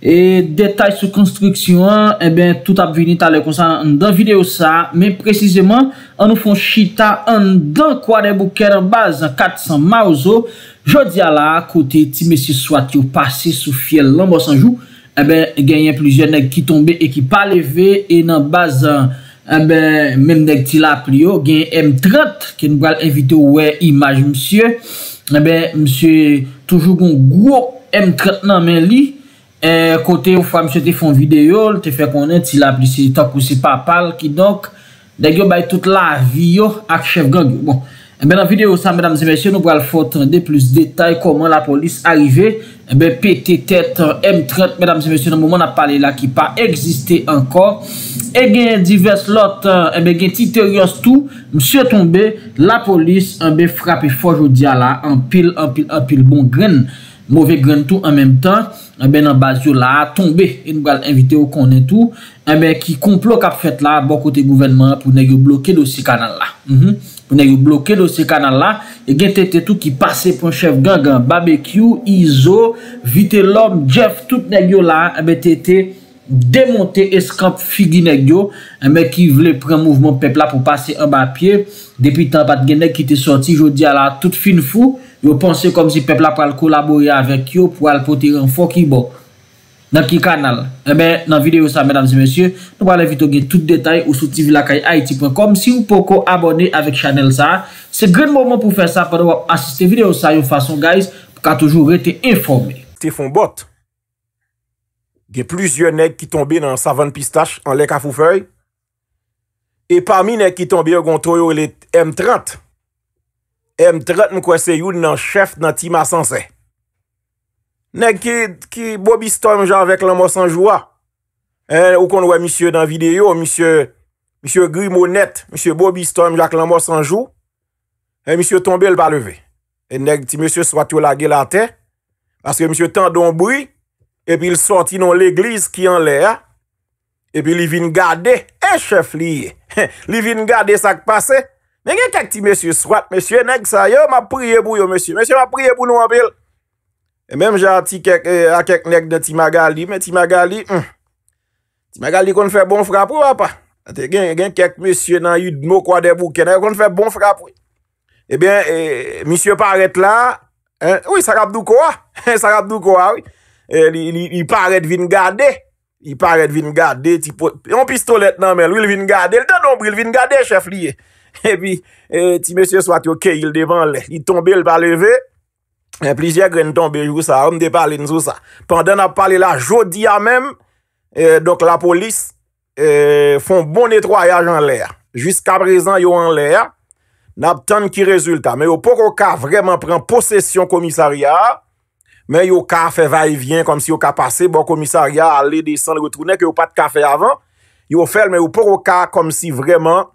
E detay sou konstruksyon, e eh ben tout ap veni talè konsan an dan videyo sa. Men prezisèman, an nou fon chita an dan kwa de bouker bazan 400 maouzo. Jodi ala, kote ti mesi swati ou pasi sou fiel lombos anjou, e eh ben genyen plizye neg ki tombe e ki paleve. E nan bazan, e eh ben men neg ti la priyo, genyen M30, ki nou bal evite ou e imaj msye. E ben msye toujou kon gwo M30 nan men li. E kote ou fwa msye te fon videyo, te fe konen ti la plisi tok ou si pa pal ki donk, dek yo bay tout la viyo ak chev gangi. Bon, e be nan videyo sa msye msye nou bral fote de plus detay koman la polis arive, e be pete tet m30 msye msye nou moun a pale la ki pa egziste anko. E gen yon divers lot, e be gen ti terios tou, msye ton be la polis, e be frape foj ou diya la, an pil, an pil, an pil, bon gren, move gren tou an mem tan. A eh be nan baz yo la a tombe. E nou gal invite ou konen tou. A eh be ki komplot kap fet la. Bo kote gouvenman pou ne yo bloke dosi kanal la. Mhm. Pou ne yo bloke dosi kanal la. E gen tete tou ki pase pou chef gang gang. Barbeque, Iso, Vite Lom, Jeff. Tout ne yo la. A eh be tete tou. Demonte eskamp figinek yo Mèk ki vle pren mouvment pepla Pou pase an bapye Depi tan pat genèk ki te soti Jou di ala tout fin fou Jou ponse kom si pepla pou al kolabori avèk yo Pou al potir an fok i bo Nan ki kanal Mè nan video sa mèdames et mèsyè Nou wale vitou gen tout detay Ou sou tv lakay haiti.com Si ou poko abone avèk chanel sa Se gren moumen pou fè sa Pou an ou ap asiste video sa Yo fason guys pou ka toujou rete informe Te fon bot Ge plusye neg ki tombe nan savan pistache, an lek a fou fey. E pa mi neg ki tombe yo gontroyo le M30. M30 mkwese yon nan chef nan tima sanse. Neg ki Bobby Storm jan vek lanman sanjou a. E ou kon wè misye dan video, misye gri mounet, misye Bobby Storm jan vek lanman sanjou, e misye tombe l pa leve. E neg ti misye swat yo la gelate, aske misye tan donboui, epi il sorti nou l'eglise ki an lè ya, epi li vin gade, eh chef li, li vin gade sak pase, men gen kek ti monsye swat, monsye neg sa yo, ma priye bou yo monsye, monsye ma priye bou nou apel, e menm jan ti kek, e, a kek neg de ti magali, men ti magali, hmm. ti magali kon fè bon frap wap, a te gen gen kek monsye nan yu mokwa de bou kenè, kon fè bon frap wap, e eh ben eh, monsye paret la, wè sa rap dou kwa, sa rap dou kwa wè, Y pare de vin gade Y pare de vin gade Yon pistolet nan men Yon vin gade Yon de nombre vin gade Cheflie E pi eh, ti eh, mesye swat eh, bon yo ke Yon de ban le Yon tombe yon pale ve En plijè gre yon tombe yon sa Om de pale yon sa Pendè nan pale la jodi ya men Donk la polis Fon bon etroyaj an lè Jusk ap rezan yo an lè Nan tan ki rezultat Men yo poko ka vreman pren Possesyon komisariya men yo ka fe vay vyen kom si yo ka pase, bon komisarya ale desan retroune ke yo pat ka fe avan, yo fel men yo por o ka kom si vreman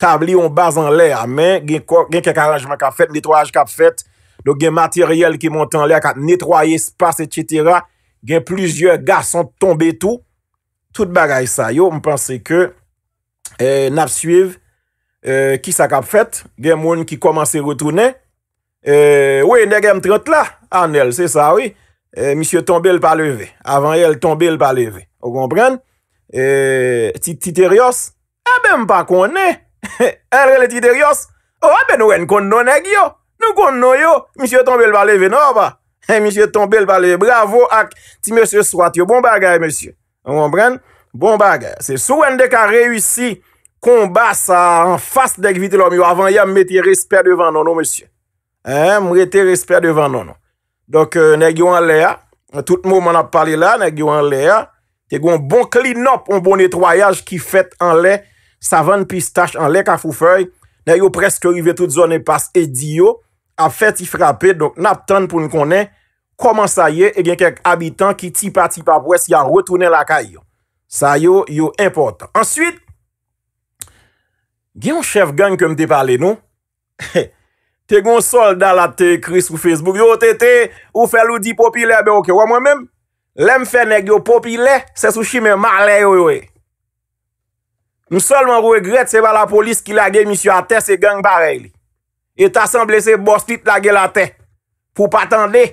tabli yon bazan lè a men, gen kek aranjman ka fet, netroaj ka fet, do gen materyel ki montan lè, kat netroy espasy et cetera, gen plizye gar son tombe tou, tout bagay sa yo, yo mpense ke eh, nap suive ki sa ka fet, gen moun ki komanse retroune, Eh, Ouè, negèm trot la Anèl, se eh, sa wè Mishè tombe l pa leve Avèm l tombe l pa leve Ou gon pren eh, Titérios Abèm pa konè Elre l Titérios Ouè, oh, ben ouèn kon nonèk yo Mishè tombe l pa leve Bravo ak ti mèche swat yo Bon bagay mèche Ou gon pren Bon bagay Se sou wèndèk a reyousi Kon bas sa an fas dek vitè lòm yo Avèm yèm meti respèr devan nono mèche Mw rete respet devan non. Donk, euh, ne gyo an le a. Tout mou man ap pale la, ne gyo an le a. Te gyo bon bon an bon klidnop, an bon netroyaj ki fet an le. Savan pistache an le ka foufei. Ne yo preske rive tout zon e pas edi yo. A fet i frape. Donk, nap ton pou n konen. Koman sa ye, e gen kek abitan ki tipa tipa pwes yon retounen la ka yo. Sa yo, yo important. Ensuite, gen yon chef gang kem te pale nou. He he. Te goun soldal a te kri sou Facebook. Yo te te, ou fe loudi popile, be ok, waman mèm? Lèm fè neg yo popile, se sou chi mè malè yo yo e. Nou sol man rou e gret, se ba la polis ki lage misyo a te, se geng parel. E tasan blese bostit lage la te. Pou patande,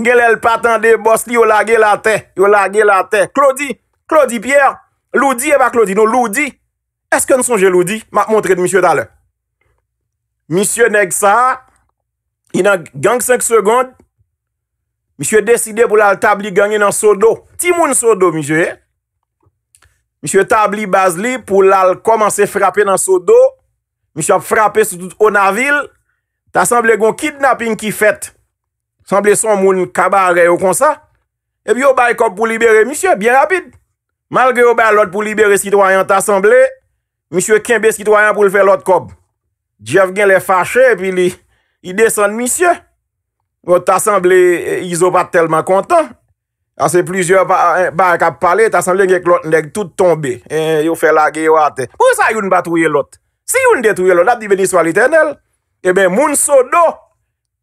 gelèl patande bosti yo lage la te, yo lage la te. Clodi, Clodi Pierre, loudi e ba Clodi. Nou loudi, eske nou sonje loudi? Ma montre de misyo talè. Misye neg sa, y nan genk 5 segonde, misye deside pou lal tabli genye nan sodo. Ti moun sodo, misye, eh. Misye tabli baz li pou lal komanse frape nan sodo, misye ap frape sou tout ou na vil, tasemble goun kidnapping ki fet. Semble son moun kabare yo kon sa. Ebi yo bay kop pou libere misye, biye rapid. Malge yo bay lot pou libere sitwayan tasemble, misye kenbe sitwayan pou lfe lot kop. Djev gen le fache, pi li, i desan monsye, ou ta sanble, eh, eh, i zo bat telman kontan, an se plizye, bar eh, kap pale, ta sanble gen klot, neg tout tombe, yo fe la ge yo ate, ou sa yon batouye lot, si yon detouye lot, dat di veniswa li tenel, e ben moun sodo,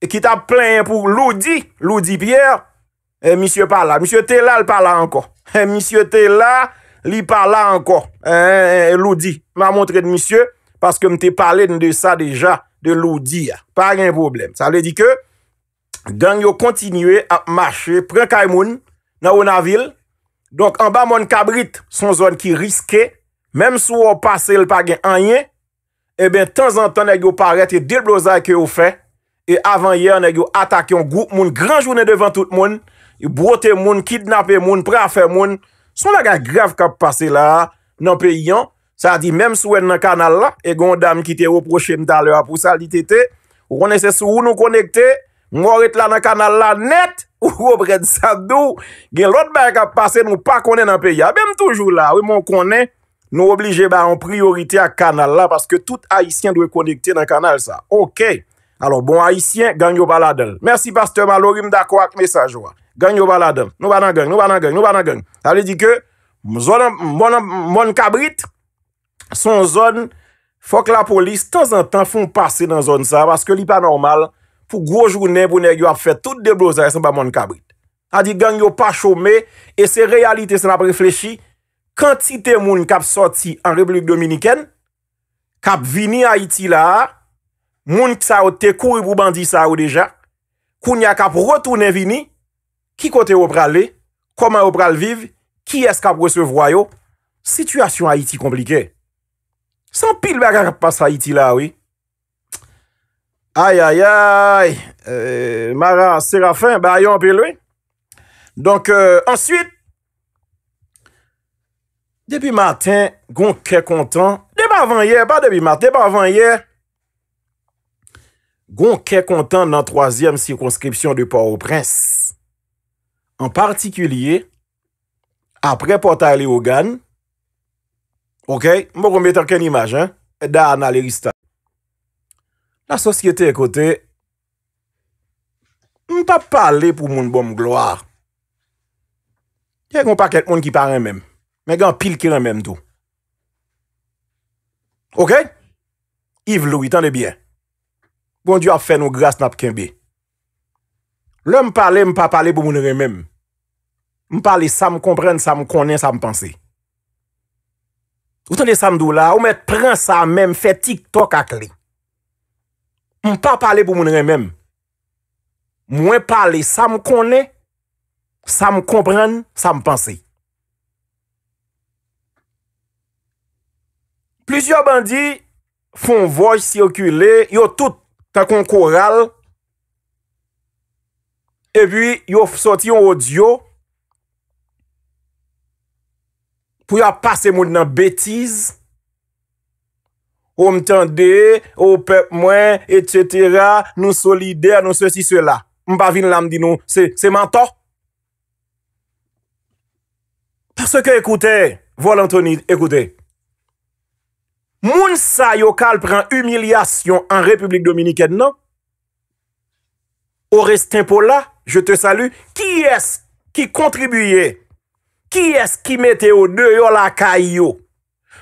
e ki ta plen pou, loudi, loudi pier, monsye pala, monsye telal pala anko, monsye telal, li pala anko, loudi, monsye, monsye, Paske mte pale n de sa deja de loudi ya. Pa gen problem. Sa le di ke, gen yo kontinue ap mache prek ay moun na ou na vil. Donk an ba moun kabrit son zon ki riske. Mem sou ou pase l pa gen anyen. E ben tan zan tan ne yo parete deblozay ke ou fe. E avan ye an ne yo atake yon group moun. Gran jounen devan tout moun. Y e brote moun, kidnap e moun, pre a fe moun. Son la gen grev kap pase la nan pe yon. Sa di, mèm souwen nan kanal la, e gondam ki te reprochèm dalè a pou sa li tete, ou konè se sou ou nou konekte, mèm ou rete la nan kanal la net, ou ou bret sa dou, gen lòt mèk a pase nou pa konè nan peyi, a mèm toujou la, ou mèm ou konè, nou oblige ba an priorité a kanal la, paske tout Haitien dwe konekte nan kanal sa. Ok, alò, bon Haitien, gangyo baladel. Mèrsi pastè malorim dako ak mesajwa. Gangyo baladel. Nou banan geng, nou banan geng, nou banan geng. Sa li di ke, moun bon, bon kabrit, Son zon, fòk la polis tan zan tan foun pase nan zon sa, paske li pa normal pou gwojounen pou ne yon ap fè tout deblozay e san pa moun kabrit. Adi gang yon pa chome, e se realite san ap reflechi, kantite moun kap sorti an Republik Dominiken, kap vini Haiti la, moun ksa ou te kou yon pou bandi sa ou deja, koun ya kap rotounen vini, ki kote yon pral le, koman yon pral viv, ki es kap wese vwayo, sitwasyon Haiti komplikey. San pil bè rè pa sa iti la wè. Ay, ay, ay, mè rè sè rè fè, bè a yon pil wè. Donk, answit, euh, depi maten, goun kè kontan, dè pa van yè, pa depi maten, dè pa van yè, goun kè kontan nan troasyem sikonskripsyon dè pa ou pres. An partikulye, apre pota li ou gan, Ok, mwen mwen remeter ken imaj, he? E da an ale ristan. La sosyete, ekote, mwen pa pale pou moun bon mglwa. Yè kon pa ket moun ki pale renmèm. Mwen gen pil ki renmèm tout. Ok? Yv lou, yi tande bien. Bon dyo ap fè nou gras nap kenbe. Lè mwen pale, mwen pa pale pou moun renmèm. Mwen pale sa mwen kompren, sa mwen konen, sa mwen panse. ou mè pren sa mèm, fè tik tok ak li. Mwen pa pale pou moun re mèm. Mwen pale, sa m konè, sa m kompren, sa m panse. Plisyo bandi foun voy, sirkule, yo tout takon koral, e pi yo soti yon audio, pou ya pase moun nan betiz, ou m'tan de, ou pep mwen, et cetera, nou solide, nou sosi sela. Mpa vin lam di nou, se manto. Parse ke ekoute, volantoni, ekoute, moun sa yo kal pran humilyasyon an Republik Dominikèd nan, ou resten pou la, je te salu, ki es, ki kontribuye, Ki es ki mete ou de yo la kay yo?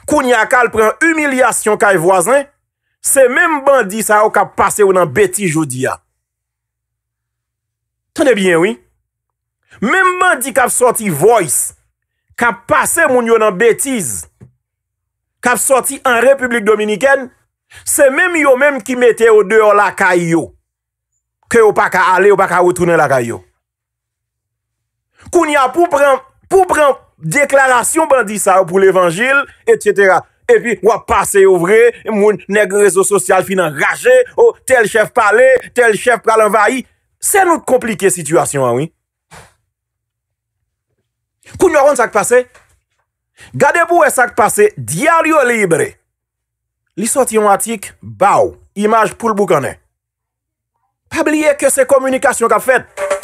Kouni akal pren humilyasyon kay voazen, se men bandi sa ou kap pase ou nan beti jodia. Tande bien, oui? Men bandi kap sorti voice, kap pase moun yo nan betiz, kap sorti an Republik Dominiken, se men yo men ki mete ou de yo la kay yo. Ke ou pa ka ale, ou pa ka outounen la kay yo. Kouni apou pren... Pou bran deklarasyon ban di sa ou pou l'evangil, et cetera. E pi wap pase ou vre, moun negre rezo sosyal finan raje, ou tel chef pale, tel chef pral envahi. Se nou komplike situasyon anwi. Koumyoron sak pase? Gade pou wè sak pase, diaryo li ibre. Li soti yon atik, bau. Imaj pou l'bouk anè. Pabliye ke se komunikasyon kap fet.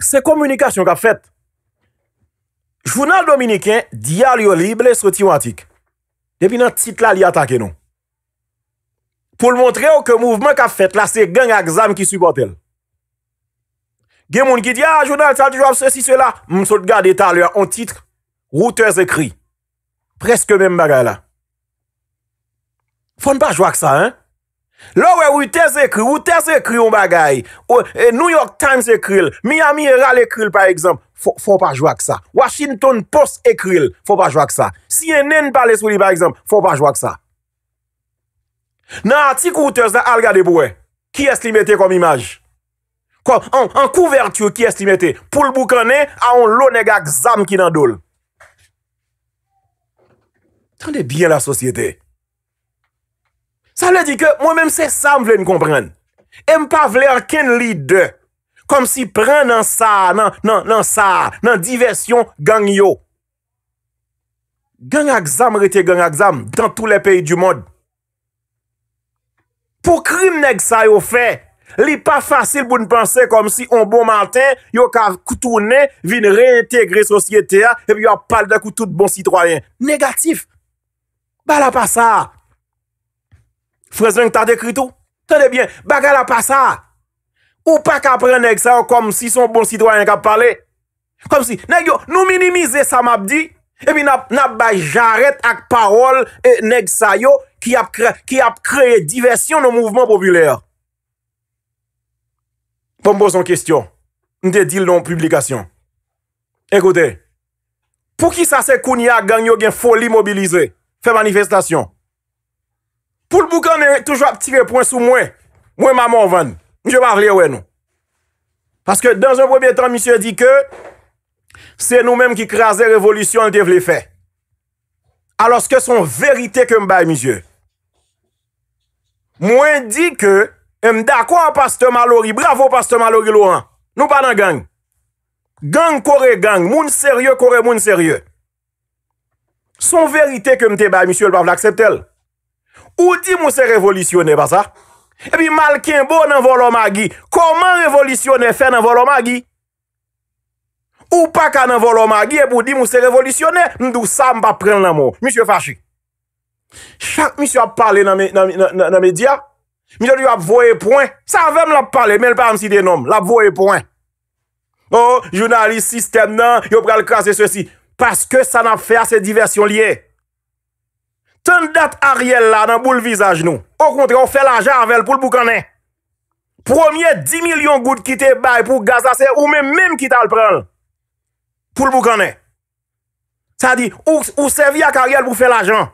Se komunikasyon kap fet, jounal dominiken di al yoli bles soti matik. Depi nan tit la li atake nou. Po l montre yo ke mouvment kap fet, la se gen a gzam ki subote el. Gen moun ki di a ah, jounal sal di jou ap se si se la, msot gade talye an tit routez ekri. Preske menm bagay la. Fon pa jwa ksa an. Lo we ou tez ekri, ou tez ekri ou bagay Ou e, New York Times ekril, Miami Herald ekril par ekzamp Fou pa jwa ksa Washington Post ekril, fou pa jwa ksa CNN Palaisouli par ekzamp, fou pa jwa ksa Nan atik ou tez la algadebouwe Ki es li mette kom imaj En kouvertu ki es li mette Poul boukane a on lo negak zam ki nan dol Tande bien la sosyete Sa le di ke, mwen menm se sa m vle n kompren. E m pa vle a ken lid de. Kom si pren nan sa, nan sa, nan diversyon gang yo. Gang aksam rete gang aksam, dan tou le peyi du mod. Po krim neg sa yo fe, li pa fasil pou n panse kom si yon bon mantè, yon ka koutoune, vin reintegre sosyete a, ep yon pal de koutou de bon sitroyen. Negatif. Ba la pa sa a. Freswenk ta dekri tou? Tedebyen, bagala pa sa. Ou pa kapre neg sa yo kom si son bon sidwayen kap pale. Kom si, neg yo, nou minimize sa map di, ebi nap ba jaret ak parol neg sa yo ki ap kreye diversyon nou mouvment populer. Pon bo son kestyon, n de dil non publikasyon. Ekote, pou ki sa se kouni ak gang yo gen foli mobilize, fe manifestasyon. Poul boukan e toujwa ptive poun sou mwen. Mwen mamon van. Mwen jè parli ouen nou. Paske dans an pwobye tan misye di ke se nou menm ki kreaze revolutyon an te vle fe. Alos ke son verite ke mbay misye. Mwen di ke mda kwa pastem alori. Bravo pastem alori loran. Nou pa nan gang. Gang kore gang. Moun serye kore moun serye. Son verite ke mte bay misye lpav lakseptel. Ou di mou se revolisyonè pa sa? E pi malkin bo nan volomagi, koman revolisyonè fè nan volomagi? Ou pa ka nan volomagi, e pou di mou se revolisyonè, mdou sa mba pren nan mou? Misyè fachy. Chak misyo ap pale nan media, misyo di ap voye poen, sa avèm la pale, menl pa an si denom, la voye poen. Oh, jounalist sistem nan, yo pral krasè sèsi, paske sa nap fe ase diversyon liye. San dat a riel la nan bou l vizaj nou. Ou kontre ou fe la jan avèl pou l bou konè. Promye 10 milyon gout ki te bay pou gazase ou men menm ki tal pran. Pou l bou konè. Sa di ou se vi ak a riel pou fe la jan.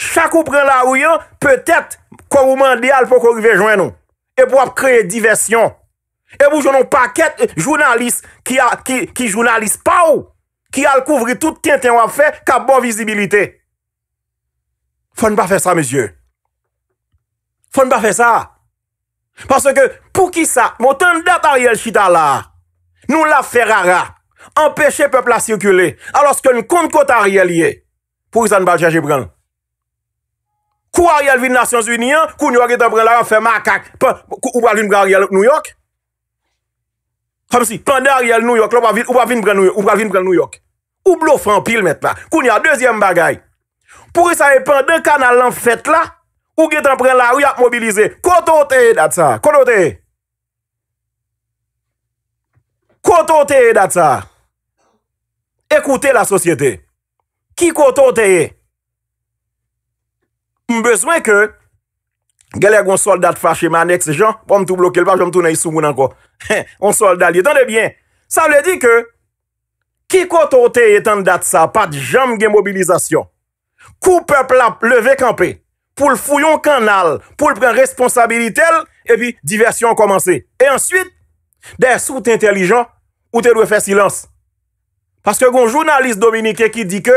Chakou pran la ou yon, pwetet kou ou mandi al pou kou rivejwen nou. E pou ap kreye diversyon. E pou jounon paket jounalist ki jounalist pa ou. Ki al kouvri tout kinten wap fe kap bo vizibilite. Fon pa fe sa, mesye. Fon pa fe sa. Paske pou ki sa, mou tan dat a riel chita la, nou la ferara, empeshe peple la sirkule, aloske nou kont kota riel ye, pou ki sa nou bal chaje bran. Kou a riel vin nasyon zuniyan, kou nou a gita bran la, fè makak, pou ou pa vin bran riel Nouyok. Fem si, pan de a riel Nouyok, ou pa vin bran Nouyok. Ou blo fan pil metta. Kou nou a dezyem bagay, Pou e sa e pen de kanal an fèt la, ou ge tan pren la, ou yap mobilize. Koto oteye dat sa. Koto oteye. Koto oteye dat sa. Ekoute la sosyete. Ki koto oteye. M bezwen ke, gale yon soldat fache manek se jan, pou m tou blokil, pa jom tou nan yi sou moun anko. On solda li. Tande bien, sa le di ke, ki koto oteye tan dat sa, pat jam gen mobilizasyon. Kou pe plap leve kampe, pou l fuyon kanal, pou l pren responsabilitel, e pi diversyon komanse. E answit, des ou te intelijan, ou te lwe fe silans. Paske goun jounalist Dominike ki di ke,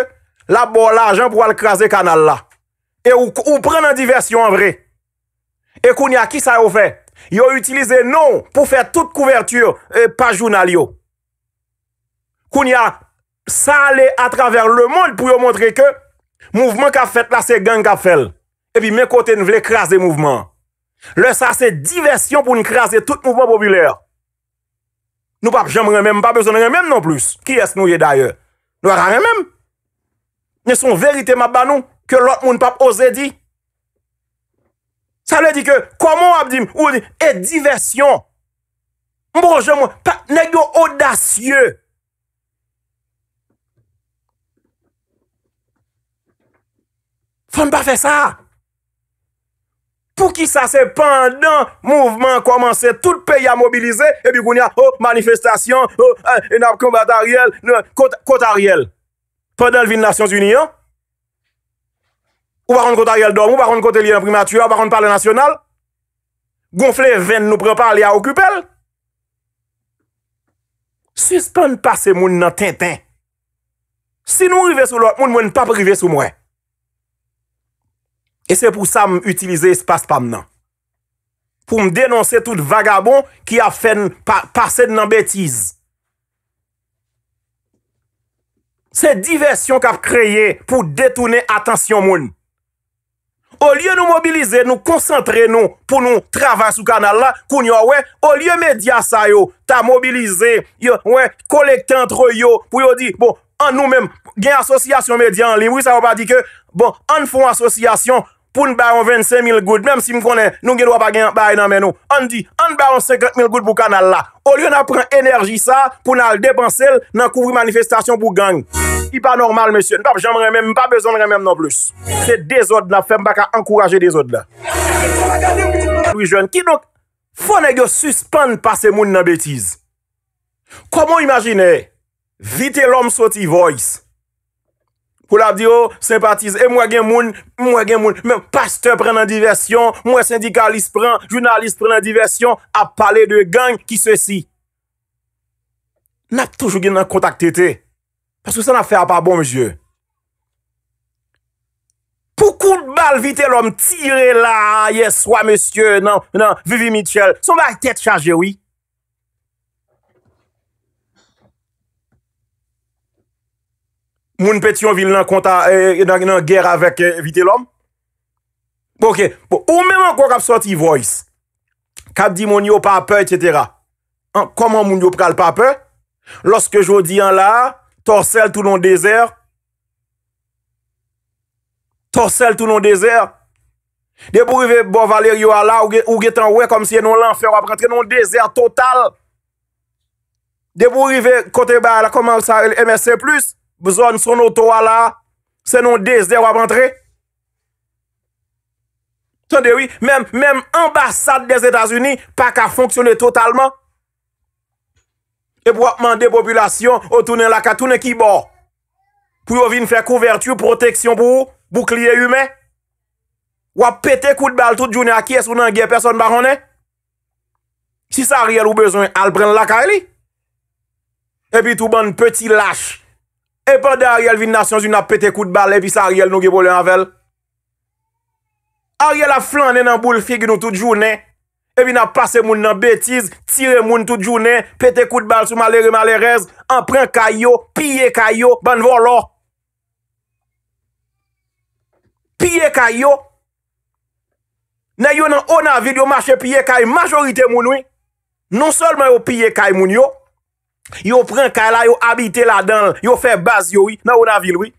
la bo la ajan pou al krasen kanal la. E ou pren nan diversyon an vre. E koun ya ki sa yo fe? Yo utilize non pou fe tout kouvertur, e pa jounal yo. Koun ya sa ale a traver le moun pou yo montre ke, Mouvement ka fet la se genk ka fel. Epi men kote nou vle kras de mouvement. Le sa se diversyon pou nou kras de tout mouvement populer. Nou pap jemre men, pa bezon ren men non plus. Ki es nou ye daye? Nou aran ren men. Neson verite map ban nou? Ke lot moun pap oze di? Sa le di ke, koman wap di m? Ou di, e diversyon. Mbo jemre, pa negyo odasyeu. Fon pa fè sa. Pou ki sa se pandan mouvman komanse tout peyi a mobilize e bi koun ya, oh, manifestasyon, oh, en ap kombataryel, kotaryel. Non, Fon dal vi de Nasyons Uniyan. Ou bakon kotaryel dom, ou bakon kotalyen primatuyen, ou bakon pale nasyonal. Gonfle ven nou prepan li a okupel. Suspon pa se moun nan ten ten. Si nou rive sou lò, moun mwen pa prive sou mwen. E se pou sa m'utilize espas pa mnan. Pou m'denonse tout vagabon ki ap fèn pasèd nan bètiz. Se diversyon kap kreye pou detounè atensyon moun. O liye nou mobilize, nou konsentre nou pou nou travè sou kanal la, kounyo awe, o liye medya sa yo, ta mobilize, yo, wè, kolekte antre yo, pou yo di, bon, an nou mèm, gen asosyasyon medya an li, wè sa wè pa di ke, bon, an foun asosyasyon Poun ba yon 25.000 gout, mèm si m konè, nou gen wap a gen bay nan mè nou. An di, an ba yon 50.000 gout pou kanal la. O liyo nan pren enerji sa, pou nan al depanse l, nan kouvri manifestasyon pou gang. I pa normal mèsyon, jèm remèm, pa bezon remèm nan plus. Se dezod nan fèm baka an kouraje dezod la. Lui jwen, ki nok fòne gyo suspande pa se moun nan betiz. Komo imagine, vite l'om soti voyse. Ou la ap di yo, sympatize, e mwen gen moun, mwen gen moun, mwen pastor pren nan diversyon, mwen syndikalist pren, jounalist pren nan diversyon, ap pale de gang ki se si. Nap toujou gen nan kontak tete, paswè sa nap fè a pa bon monsye. Poukou d'bal vite l'om tire la, yes wè monsye, nan Vivi Mitchell, son bè a tet chaje wè. Moun petyon vil nan konta, eh, eh, nan ger avèk evite eh, lòm. Bòke, bon, ou mèman kwa kap soti voice. Kap di moun yo pape, etc. Koman moun yo pral pape? Lòske jodi an la, torsel tout non dezèr. Torsel tout non dezèr. De pou rive bo valer yo ala, ou getan wè kom si yon e lanfer wap rentre, non dezèr total. De pou rive kote ba ala, koman sa MSC plus. Beson son o towa la, se non dese de wap antre. Sonde oui, mem ambasade des Etats-Unis, pa ka fonksyonne totalman. E pou wap mande popolasyon, o toune laka, toune ki bo. Pou yo vin fè kouvertu, proteksyon pou ou, boukliye yume. Wap pete kout bal tout jouni aki, e sou nan gen person barone. Si sa riel ou bezon, al pren laka li. E pi tou ban petit lache, E pa de a riel vi nasyon zi na pete kout bal e vis a riel nou gebole anvel. A riel a flan nenan boule figi nou tout jounen. E vi na pase moun nan betiz, tire moun tout jounen, pete kout bal sou malere malerez, anpran kayo, piye kayo, ban volo. Piyye kayo. Ne yo nan ona vil yo mache piye kayo, majorite moun woy. Non sol men yo piye kayo moun yo. Yow pren ka la, yow habite la dan, yow fe base yow yi, nan yow nan vil yi.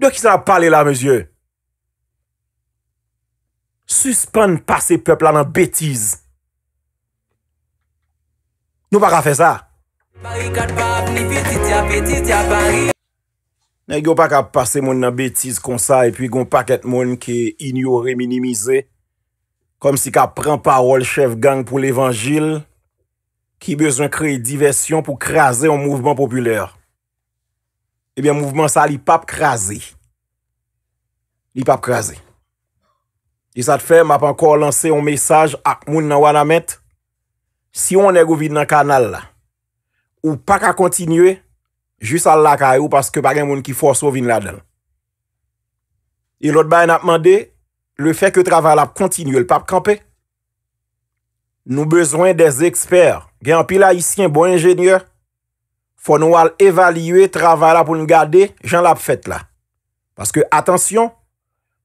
Dwa ki sa pale la, mèzyè? Suspande pa se pepl la nan bètiz. Nou pa ka fe sa. Nan yow pa ka pase moun nan bètiz kon sa, epi pou yon pa ket moun ki inyo reminimize, kom si ka pren parol chev gang pou l'évangil, pou l'évangil, ki bezon kreye diversyon pou kreaze yon mouvment populer. Ebyen mouvment sa li pape kreaze. Li pape kreaze. E sa te fe, ma pa ankor lanse yon mesaj ak moun nan wana met, si yon e govin nan kanal la, ou pa ka kontinye, jis al la ka e ou paske pa gen moun ki foso vin la den. E lot bayen ap mande, le fe ke travala ap kontinye, li pape kampe, Nou bezwen des eksper. Gen api la, isi yon bon enjenyeur, fò nou al evalye, travay la pou nou gade, jan la ap fèt la. Paske, atensyon,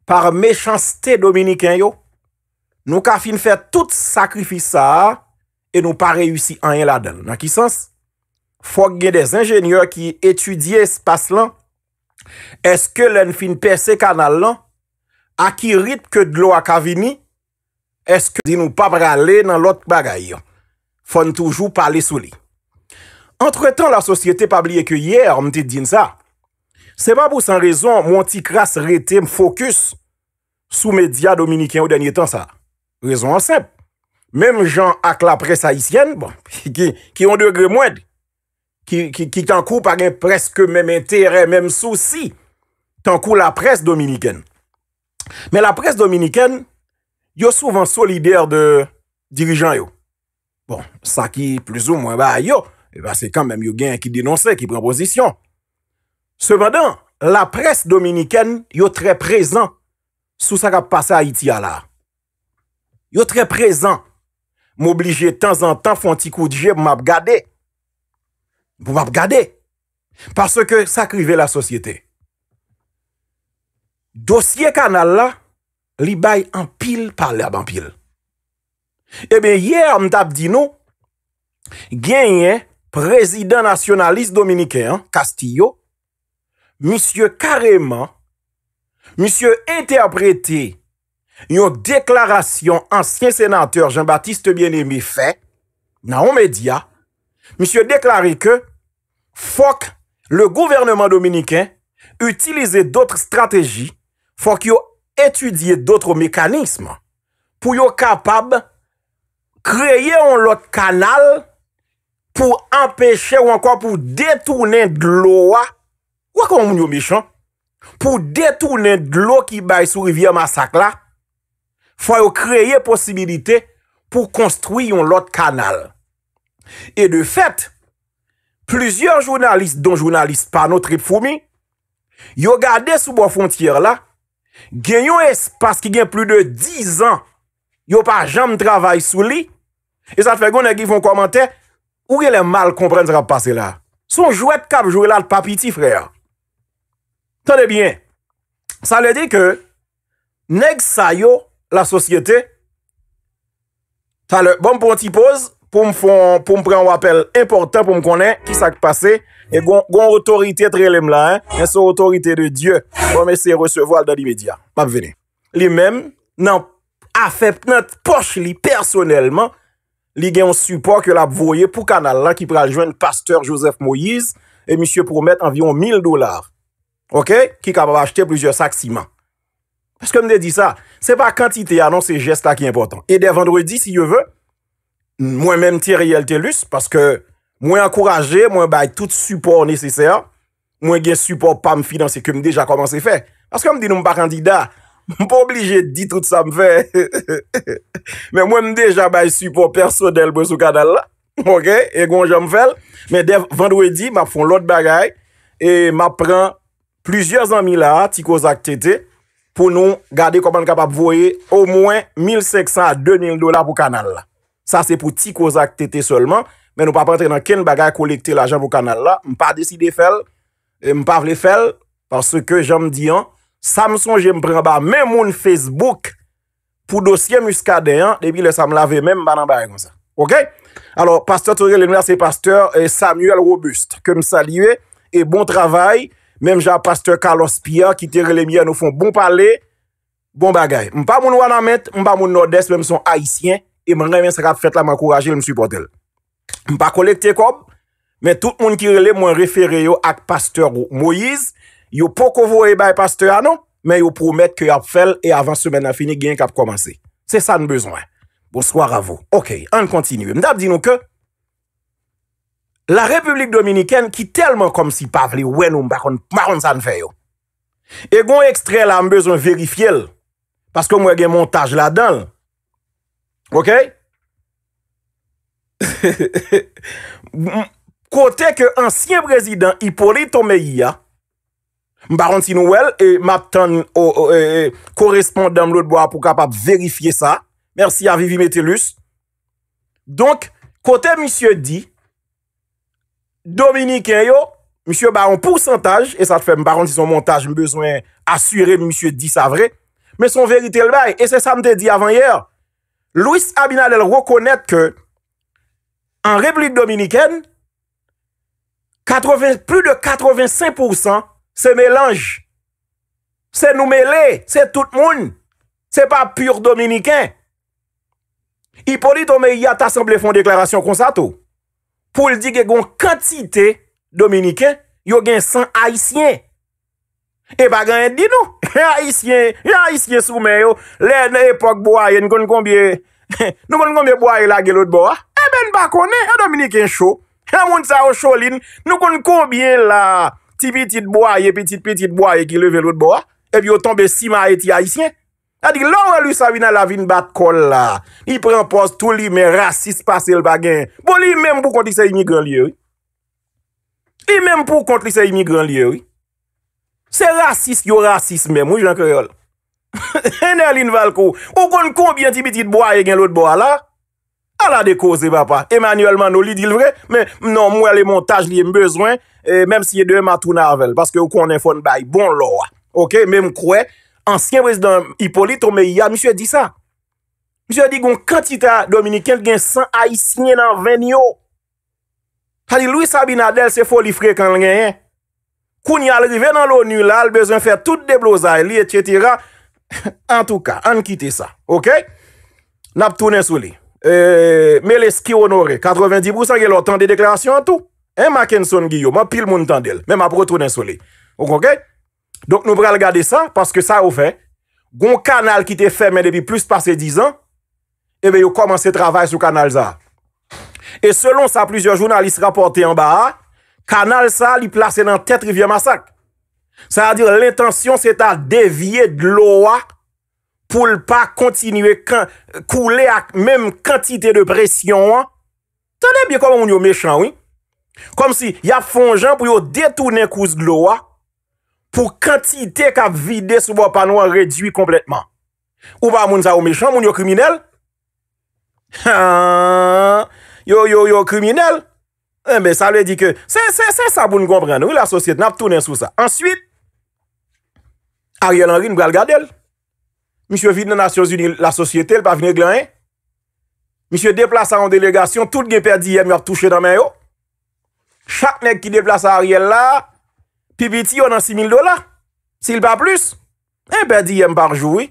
par mechanstè dominikèn yo, nou ka fin fè tout sakrifisa e nou pa reyusi an yon la den. Nan ki sens, fò gen des enjenyeur ki etudye espas lan, eske lèn fin pesè kanal lan, akirit ke dlo akavini, eske di nou pa vre ale nan lot bagayon. Fon toujou pale sou li. Entre tan la sosyete pa blye ke yer, mtid din sa, se ba bou san rezon, mwanti kras rete mfokus sou media dominiken ou denye tan sa. Rezon an sep. Mem jan ak la pres aisyen, ki yon de gre mwed, ki tankou pa gen preske mem entere, mem sou si, tankou la pres dominiken. Men la pres dominiken, yo souvan solider de dirijan yo. Bon, sa ki plus ou mwen ba yo, e ba se kan menm yo gen ki denonse, ki pren posisyon. Se vadan, la pres dominiken, yo tre prezan sou sa ka passe a Iti ala. Yo tre prezan, m'oblije tan an tan fwantikou dije m'ap gade. M'ap gade. Parce ke sa krive la sosyete. Dosye kanal la, li bay anpil pale ab anpil. Ebe, yer mtap di nou, genyen prezident nasyonalist dominiken, Kastiyo, misye kareman, misye enteaprete yon deklarasyon ansyen senateur, Jean-Baptiste Bien-Aimé, mi fè, nan ou media, misye deklari ke, fok le gouvernement dominiken, utilize d'otre strategi, fok yon enteaprete etudye d'otre mekanisme pou yo kapab kreye yon lot kanal pou empeshe ou ankon pou detounen glowa wakon moun yo mechon pou detounen glowa ki bay sou rivye masak la fwa yo kreye posibilite pou konstruy yon lot kanal e de fet pluzyon jounalist don jounalist panotrip fumi yo gade sou bo fontyer la Gen yo es pas ki gen plu de 10 an, yo pa janm travay sou li, e sa te fe konen ki fon komante, ou gen le mal kompren se rap pase la? Son jwep kap jwep la l papiti freya. Tane bien, sa le de ke, neg sayo la sosyete, Tane, bon pou ti pose, pou m pren wapel importan pou m konen ki sa te pase, E gwen otorite tre lem la, en son otorite de Diyo, mwen mese recevo al dan imedya. Mab vene. Li men, nan afep nat poche li personelman, li gen yon support ki la bvoye pou kanal la, ki pre aljwen Pasteur Joseph Moïse, e misye promet anvion 1000 dolar. Ok? Ki kababa achete plizye sak siman. Peske mne di sa, se pa kantite anon ah se jeste la ki important. E de vendredi si yo ve, mwen men ti reyel telus, paske, Mwen akouraje, mwen bay tout support neseser, mwen gen support pa mfinansi ke mwen deja koman se fe. Aske mwen di nou mpa kandida, mwen pou oblije di tout sa mwen fe. Mwen mwen deja bay support personel mwen sou kanal la, ok, e gwen jan mwen fel. Mwen dev vendwedi, mwen fon lot bagay, e mwen pren plizyez anmi la, Tiko Zak Tete, pou nou gade koman kapap voye, ou mwen 1.500 a 2.000 dolar pou kanal la. Sa se pou Tiko Zak Tete solman. men nou pa patre nan ken bagay kolekte la jan pou kanal la, m pa deside fel, m pa vle fel, parce ke jan m diyan, sa m son jen m pren ba, men moun Facebook, pou dosye muskadeyan, debi le sa m lave men, m banan bari kon sa. Ok? Alors, pasteur Torel, lè nou la se pasteur Samuel Robust, ke m saliwe, e bon travay, men m jan pasteur Carlos Pia, ki tere lè miya nou fon bon pale, bon bagay. M pa moun Wanamet, m pa moun Nord-Est, m son Haitien, e m renven sa kap fèt la m akouraje, lè m supporte lè. Mpa kolekte kom, men tout moun ki rele mwen referye yo ak pasteur Moïse. Yo pou kovoye bay pasteur anon, men yo promette ki ap fel e avan semen a fini genk ap komanse. Se san bezon. Bonswara vo. Ok, an kontinu. Mda di nou ke, la Republik Dominikèn ki telman kom si pavle wè nou mbakon, mbakon san feyo. E gon ekstrel an bezon verifye l, paske mwen gen montaj la dan. Ok? Kote ke ansyen prezident Hippolyte Omeyia Mbaron si nouvel E map tan e, e, Korrespondan mlou dboa pou kapap verifiye sa Mersi a Vivi Metelus Donk Kote misye di Dominique Eyo Misye baron porsantaj E sa te fe mbaron si son montaj Mbeswen asyre misye di sa vre Me son verite lbay E se sa mte di avan yer Louis Abinadel rekonet ke An Republik Dominikèn, plus de 85% se mélange. Se noumele, se tout moun. Se pa pur Dominikèn. Ipoli tome, yat asemble fon deklarasyon kon sa tou. Poul di gen goun kantite Dominikèn, yo gen san Haitien. E bagan yon di nou. Haitien, Haitien soumen yo. Le nè epok boye, nou kon konbe boye lage lout boye. E men bako ne, e Dominik en show E moun sa ou show lin Nou kon konbyen la Ti petit boye, petit petit boye Ki leve lout boye E bi yo tombe si ma eti a isyen Adi lor alou sa vi nan la vin bat kol la I prempos tou li men rasis pase l bagen Bo li men pou konti se imigran liye Li men pou konti se imigran liye Se rasis yo rasis mem Ou jan kreol E nen lin valko Ou kon konbyen ti petit boye gen lout boye la An la dekose ba pa. Emanuellement nou li dil vre, men nou mwen le non, montaj li e mbezwen, menm siye dey matou na avel, paske ou konen fon bay, bon lo a. Ok, men mkwe, ansyen prezident Hippolyte, ome ya, msye di sa. Msye di goun kantita Dominikent, gen san a yi sine nan ven yo. Ha li Louis Sabinadel se foli frek an gen yen. Kouni a le di ven nan louni la, al bezwen fè tout deblozay li, etc. An tou ka, an kite sa. Ok, nap toune sou li. E, mè lè ski onore, 90 bousan gè lò, tan de deklarasyon an tou Mè mè ken son giyo, mè pil moun tan del, mè mè protounen solè Ok, ok, donk nou pral gade sa, paske sa ou fè Gon kanal ki te fè mè debi plus pase 10 an Ebe yo komanse travay sou kanal za E selon sa, plizio jounalist raportè an ba Kanal sa li plase nan tetri vye masak Sa yadir, l'intensyon se ta devye gloa pou l pa kontinue koule ak menm kantite de presyon an. Tane bie kom an moun yo mechan, oui. Kom si, ya fonjan pou yo detounen kous glo an, pou kantite ka vide sou wap an wan redwi kompletman. Ou pa moun sa yo mechan, moun yo kriminel. Haan, yo yo yo kriminel. Haan, eh be sa lwe di ke, se se se sa pou nou komprende, oui la sosyet nap tounen sou sa. Ensuite, a rye lan rin bral gadel. Mishwe vin nanasyon zuni la sosyete, l pa vin e glan e. Mishwe deplasa an delegasyon, tout gen perdi yem yop touche nan men yo. Oh. Chak men ki deplasa Ariel la, pipiti yon nan 6.000 dola. Si l pa plus, e perdi yem barjoui.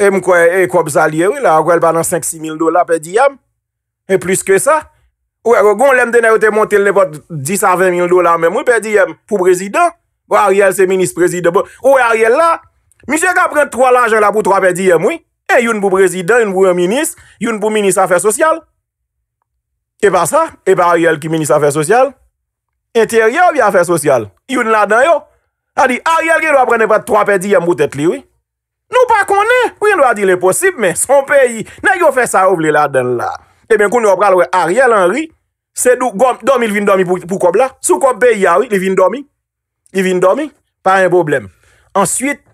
E mkwe, e kwa bzaliye, la wèl ban nan 5.000-6.000 dola perdi yem. E plus ke sa. Ou e gogon, lem dene yote montel ne pot 10.000-20.000 dola men wè perdi yem. Pou prezidant, ou bon, Ariel se minis prezidant. Bon, ou Ariel la, Mise ka pren 3 lanjen la pou 3 pè diyèm, eh, oui. E eh, yon pou prezident, yon pou yon minis, yon pou minis afèr sosyal. E pa sa, e pa Ariel ki minis afèr sosyal. Interior bi afèr sosyal. Yon la dan yo. A di, Ariel ki yon dwa prenen pat 3 eh, pè diyèm pou tèt li, oui. Nou pa konè, oui yon dwa di lè posib, men son peyi, nen yon fè sa ouvle la dan la. E men kon yon pral wè Ariel en ri, se dou gom, domi l vini domi pou kop la. Sou kop peyi ya, ah oui, l vini domi. L vini domi, pa yon problem. Answit,